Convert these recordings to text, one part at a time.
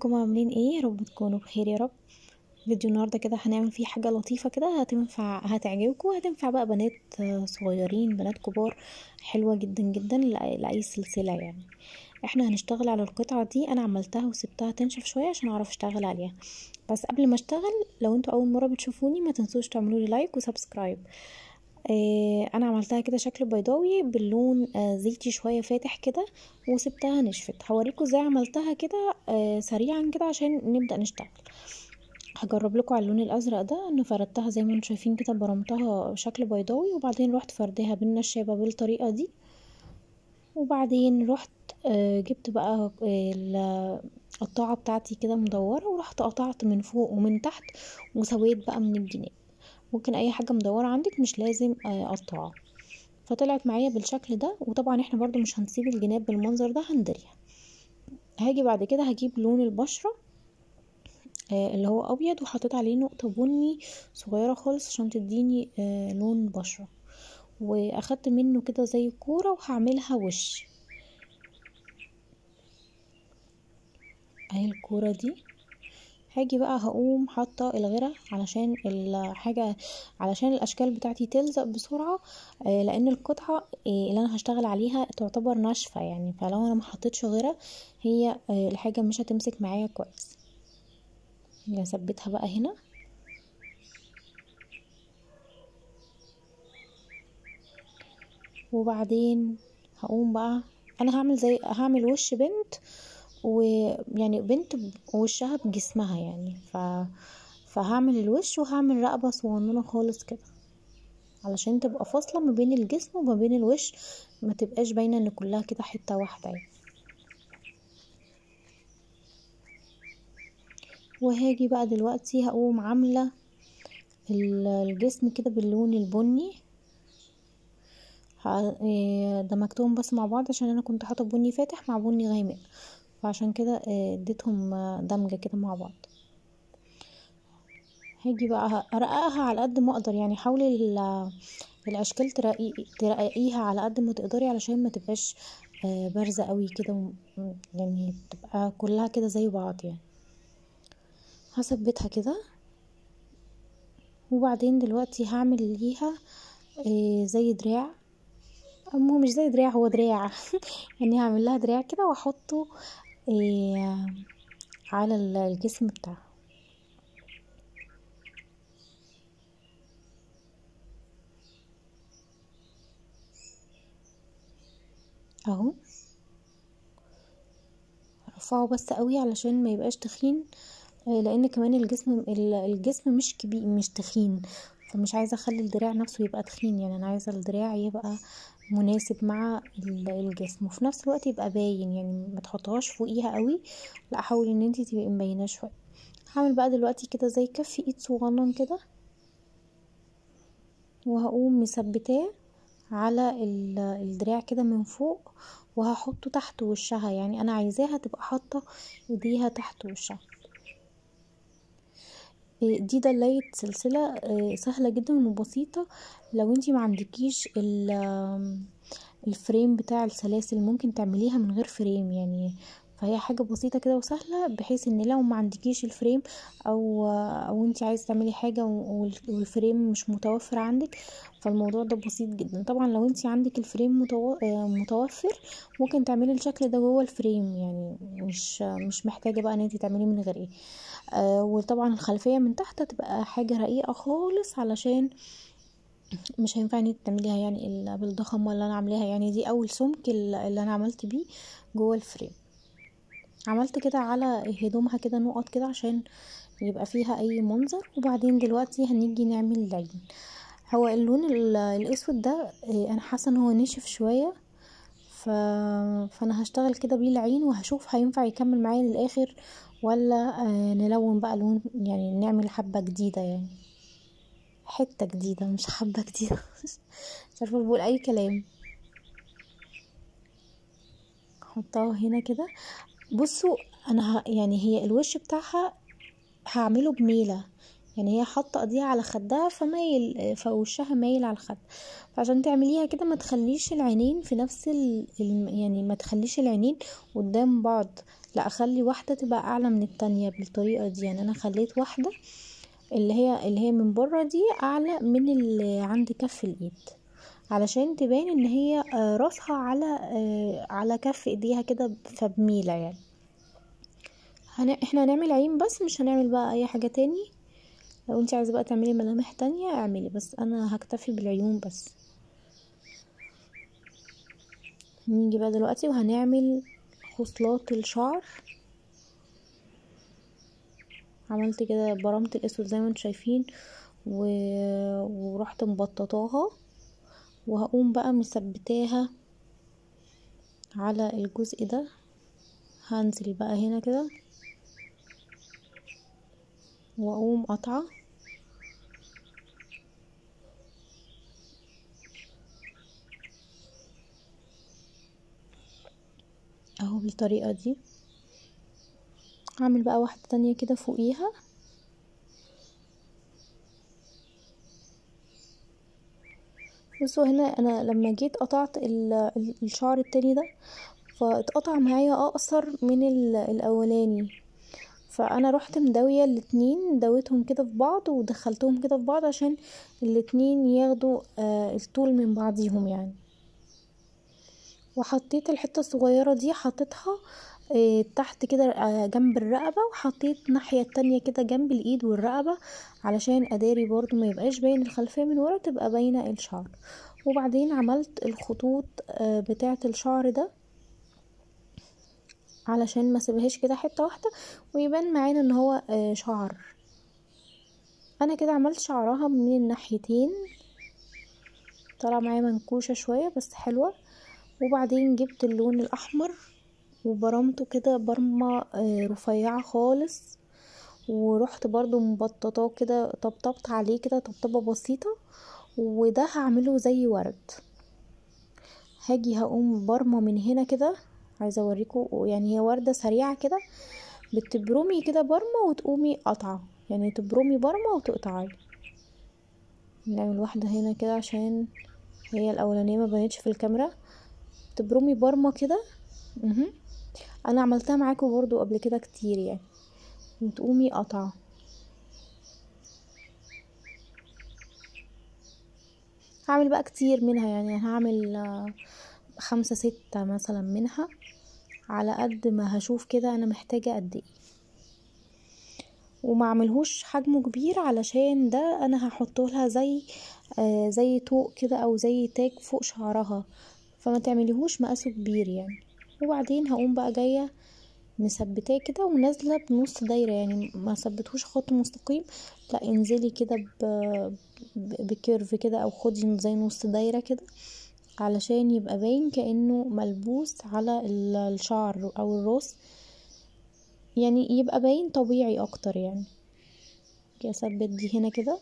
ازيكم عاملين ايه يا رب تكونوا بخير يا رب فيديو النهارده كده هنعمل فيه حاجه لطيفه كده هتنفع هتعجبكم وهتنفع بقى بنات صغيرين بنات كبار حلوه جدا جدا لاي سلسله يعني احنا هنشتغل على القطعه دي انا عملتها وسبتها تنشف شويه عشان اعرف اشتغل عليها بس قبل ما اشتغل لو انتوا اول مره بتشوفوني ما تنسوش تعملوا لي لايك وسبسكرايب آه، انا عملتها كده شكل بيضاوي باللون آه، زيتي شوية فاتح كده وسبتها نشفت هوريكم ازاي عملتها كده آه، سريعا كده عشان نبدأ نشتغل هجرب لكم على اللون الازرق ده انا فردتها زي ما انتم شايفين كده برمتها شكل بيضاوي وبعدين رحت فردها بالنشابة بالطريقة دي وبعدين رحت جبت بقى القطاعة بتاعتي كده مدورة ورحت قطعت من فوق ومن تحت وسويت بقى من الجناب ممكن اي حاجة مدورة عندك مش لازم آه، قطاعة فطلعت معايا بالشكل ده وطبعا احنا برضو مش هنسيب الجناب بالمنظر ده هندريها هاجي بعد كده هجيب لون البشرة آه، اللي هو ابيض وحطيت عليه نقطة بني صغيرة خالص عشان تديني آه، لون بشرة واخدت منه كده زي كورة وهعملها وش اهي الكورة دي هاجي بقى هقوم حاطه الغرة علشان الحاجه علشان الاشكال بتاعتي تلزق بسرعه آه، لان القطعه آه، اللي انا هشتغل عليها تعتبر ناشفه يعني فلو انا ما حطيتش غيره هي آه، الحاجه مش هتمسك معايا كويس هثبتها بقى هنا وبعدين هقوم بقى انا هعمل زي هعمل وش بنت ويعني بنت وشها بجسمها يعني ف... فهعمل الوش وهعمل رقبة صغننة خالص كده علشان تبقى فاصلة ما بين الجسم وما بين الوش ما تبقاش باينة ان كلها كده حتة واحدة يعني وهاجي بقى دلوقتي هقوم عاملة الجسم كده باللون البني إيه، دمجتهم بس مع بعض عشان انا كنت حاطه بني فاتح مع بني غامق فعشان كده آه، اديتهم آه، دمجة كده مع بعض هاجي بقى أه، ارققها على قد ما اقدر يعني حاولي الاشكال ترققيها على قد ما تقدري علشان ما تبقاش بارزه قوي كده يعني تبقى كلها كده زي بعض يعني هثبتها كده وبعدين دلوقتي هعمل ليها زي دراع مو مش زي دراع هو دراع يعني هعمل لها دراع كده واحطه إيه، على الجسم بتاعها اهو ارفعه بس قوي علشان ما يبقاش تخين آه، لان كمان الجسم الجسم مش كبير مش تخين فمش عايزه اخلي الدراع نفسه يبقى تخين يعني انا عايزه الدراع يبقى مناسب مع الجسم وفي نفس الوقت يبقى باين يعني ما تحطهاش فوقيها قوي لا حاولي ان انتي تبقي مبينه شويه هعمل بقى دلوقتي كده زي كف ايد صغنن كده وهقوم مثبتاه على الدراع كده من فوق وهحطه تحت وشها يعني انا عايزاها تبقى حاطه ايديها تحت وشها دي دلاية سلسلة آه، سهلة جدا وبسيطة لو انتي معندكيش الفريم بتاع السلاسل ممكن تعمليها من غير فريم يعني فهي حاجه بسيطه كده وسهله بحيث ان لو ما عندكيش الفريم او او انت عايز تعملي حاجه والفريم مش متوفر عندك فالموضوع ده بسيط جدا طبعا لو انت عندك الفريم آه، متوفر ممكن تعملي الشكل ده جوه الفريم يعني مش مش محتاجه بقى ان انت تعمليه من غير ايه آه، وطبعا الخلفيه من تحت تبقى حاجه رقيقه خالص علشان مش هينفع ان تعمليها يعني بالضخامه اللي انا عاملاها يعني دي اول سمك اللي انا عملت بيه جوه الفريم عملت كده على هدومها كده نقط كده عشان يبقى فيها اي منظر وبعدين دلوقتي هنيجي نعمل العين هو اللون الاسود ده آه، انا حاسه ان هو نشف شويه ف... فانا هشتغل كده بيه العين وهشوف هينفع يكمل معايا للاخر ولا آه، نلون بقى لون يعني نعمل حبه جديده يعني حته جديده مش حبه جديده مش عارفه بقول اي كلام هحطها هنا كده بصوا انا ه... يعني هي الوش بتاعها هعمله بميله يعني هي حاطه ايديها على خدها فمايل فوشها مايل على الخد فعشان تعمليها كده ما تخليش العينين في نفس ال... يعني ما تخليش العينين قدام بعض لا اخلي واحده تبقى اعلى من التانية بالطريقه دي يعني انا خليت واحده اللي هي اللي هي من بره دي اعلى من اللي عند كف الايد علشان تبان ان هي آه، راسها على آه، على كف ايديها كده فبميلة يعني احنا هنعمل عين بس مش هنعمل بقى اي حاجة تاني لو انت عايزة بقى تعملي ملامح تانية اعملي بس انا هكتفي بالعيون بس نيجي بقى دلوقتي وهنعمل خصلات الشعر عملت كده برمت الاسود زي ما انتم شايفين و... ورحت مبططاها وهقوم بقى مثبتاها على الجزء ده هنزل بقى هنا كده واقوم قطعه اهو بالطريقه دي هعمل بقى واحده تانية كده فوقيها بصوا هنا انا لما جيت قطعت الشعر التاني ده فاتقطع معايا اقصر آه من الاولاني فانا رحت مداويه الاتنين دويتهم كده في بعض ودخلتهم كده في بعض عشان الاتنين ياخدوا آه، الطول من بعضيهم يعني وحطيت الحته الصغيره دي حطيتها آه، تحت كده آه، جنب الرقبة وحطيت الناحية التانية كده جنب الايد والرقبة علشان اداري برضو ما يبقاش باين الخلفية من ورا تبقى باينة الشعر وبعدين عملت الخطوط آه، بتاعة الشعر ده علشان ما سيبهاش كده حتة واحدة ويبان معانا ان هو شعر انا كده عملت شعرها من الناحيتين طلع معايا منكوشة شوية بس حلوة وبعدين جبت اللون الاحمر وبرمته كده برمة آه، رفيعة خالص ورحت برضو مبططاه كده طبطبت عليه كده طبطبة بسيطة وده هعمله زي ورد هاجي هقوم برمة من هنا كده عايزة اوريكو يعني هي وردة سريعة كده بتبرمي كده برمة وتقومي قطعة يعني تبرمي برمة وتقطعي نعمل واحدة هنا كده عشان هي الاولانية ما بنتش في الكاميرا تبرمي برمة كده انا عملتها معاكم برضو قبل كده كتير يعني وتقومي قطع هعمل بقى كتير منها يعني هعمل آه، خمسة ستة مثلا منها على قد ما هشوف كده انا محتاجة قد ايه وما عملهوش حجمه كبير علشان ده انا هحطه لها زي آه زي طوق كده او زي تاج فوق شعرها فما تعمليهوش مقاسه كبير يعني وبعدين هقوم بقى جايه مثبتاه كده ونازله بنص دايره يعني ما ثبتهوش خط مستقيم لا انزلي كده بكيرف كده او خدي زي نص دايره كده علشان يبقى باين كانه ملبوس على الشعر او الراس يعني يبقى باين طبيعي اكتر يعني اثبت دي هنا كده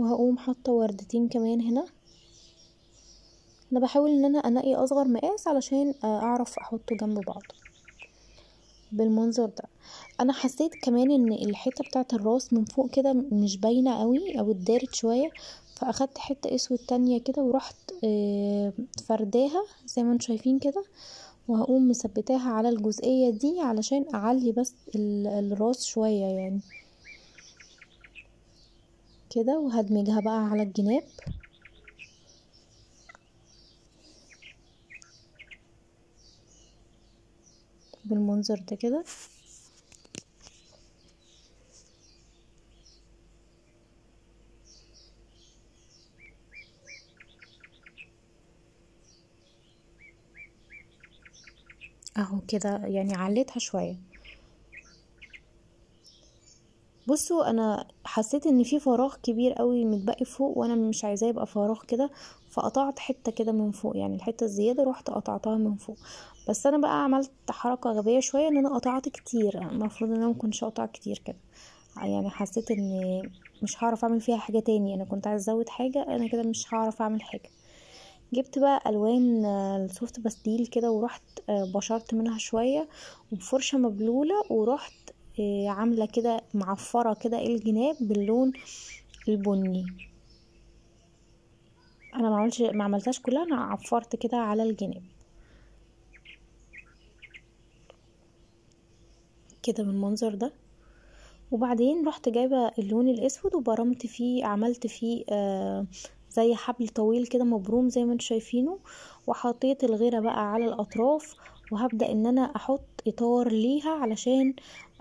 وهقوم حاطه وردتين كمان هنا انا بحاول ان انا انقي اصغر مقاس علشان آه، اعرف احطه جنب بعض بالمنظر ده انا حسيت كمان ان الحته بتاعت الراس من فوق كده مش باينه قوي او اتدارت شويه فاخدت حته اسود تانية كده ورحت آه، فرداها زي ما انتم شايفين كده وهقوم مثبتاها على الجزئيه دي علشان اعلي بس الراس شويه يعني كده وهدمجها بقى على الجناب بالمنظر ده كده اهو كده يعني عليتها شويه بصوا انا حسيت ان في فراغ كبير قوي متبقي فوق وانا مش عايزاه يبقى فراغ كده فقطعت حته كده من فوق يعني الحته الزياده رحت قطعتها من فوق بس انا بقى عملت حركه غبيه شويه ان انا قطعت كتير المفروض ان انا مكنتش اقطع كتير كده يعني حسيت ان مش هعرف اعمل فيها حاجه تاني انا كنت عايز ازود حاجه انا كده مش هعرف اعمل حاجه جبت بقى الوان آه، السوفت باستيل كده ورحت آه، بشرت منها شويه وبفرشه مبلوله ورحت آه، عاملة كده معفرة كده إيه الجناب باللون البني انا ما عملتش ما عملتهاش كلها انا عفرت كده على الجناب كده بالمنظر ده وبعدين رحت جايبه اللون الاسود وبرمت فيه عملت فيه آه زي حبل طويل كده مبروم زي ما انتم شايفينه وحطيت الغيره بقى على الاطراف وهبدا ان انا احط اطار ليها علشان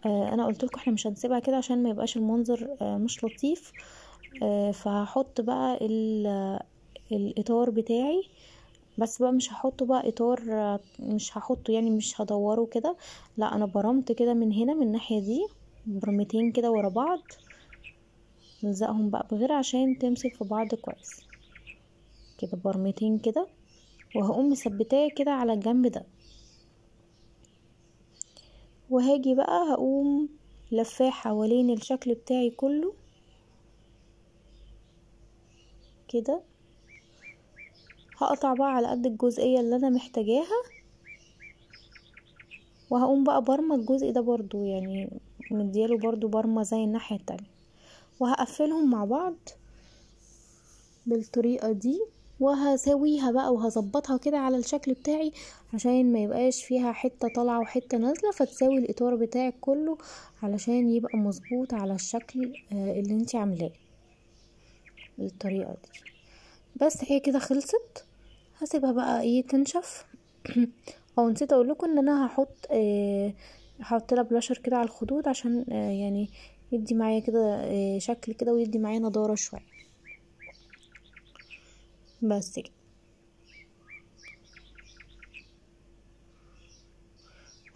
آه، انا قلت لكم احنا مش هنسيبها كده عشان ما يبقاش المنظر آه، مش لطيف آه، فهحط بقى الاطار بتاعي بس بقى مش هحطه بقى اطار مش هحطه يعني مش هدوره كده لا انا برمت كده من هنا من الناحيه دي برمتين كده ورا بعض نلزقهم بقى بغير عشان تمسك في بعض كويس كده برمتين كده وهقوم مثبتاه كده على الجنب ده وهاجي بقى هقوم لفاه حوالين الشكل بتاعي كله كده هقطع بقى على قد الجزئية اللي انا محتاجاها وهقوم بقى برمى الجزء ده برضو يعني مدياله برضو برمة زي الناحية التانية وهقفلهم مع بعض بالطريقة دي وهساويها بقى وهظبطها كده على الشكل بتاعي عشان ما يبقاش فيها حته طالعه وحته نازله فتساوي الاطار بتاعك كله علشان يبقى مظبوط على الشكل آه، اللي انت عاملاه بالطريقه دي بس هي كده خلصت هسيبها بقى ايه تنشف او نسيت اقول لكم ان انا هحط آه هحط لها بلاشر كده على الخدود عشان آه، يعني يدي معايا كده آه، شكل كده ويدي معايا نضاره شويه بس كده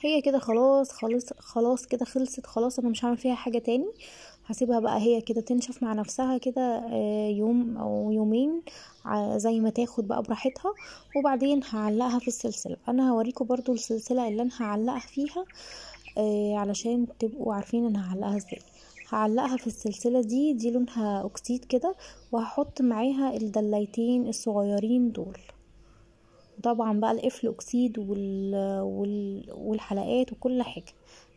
هي كده خلاص خلاص خلاص كده خلصت خلاص انا مش هعمل فيها حاجه تاني هسيبها بقى هي كده تنشف مع نفسها كده آه، يوم او يومين زي ما تاخد بقى براحتها وبعدين هعلقها في السلسله انا هوريكم برضو السلسله اللي انا هعلقها فيها آه، علشان تبقوا عارفين انا هعلقها ازاي هعلقها في السلسلة دي دي لونها اكسيد كده وهحط معاها الدلايتين الصغيرين دول طبعا بقى القفل اكسيد وال... وال... والحلقات وكل حاجة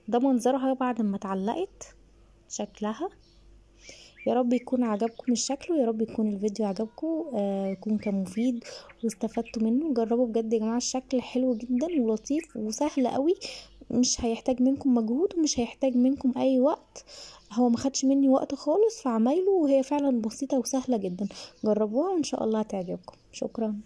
ده منظرها بعد ما اتعلقت شكلها يا رب يكون عجبكم الشكل ويا رب يكون الفيديو عجبكم آه يكون كان مفيد واستفدتوا منه جربوا بجد يا جماعه الشكل حلو جدا ولطيف وسهل قوي مش هيحتاج منكم مجهود ومش هيحتاج منكم اي وقت هو ما خدش مني وقت خالص في وهي فعلا بسيطه وسهله جدا جربوها وان شاء الله هتعجبكم شكرا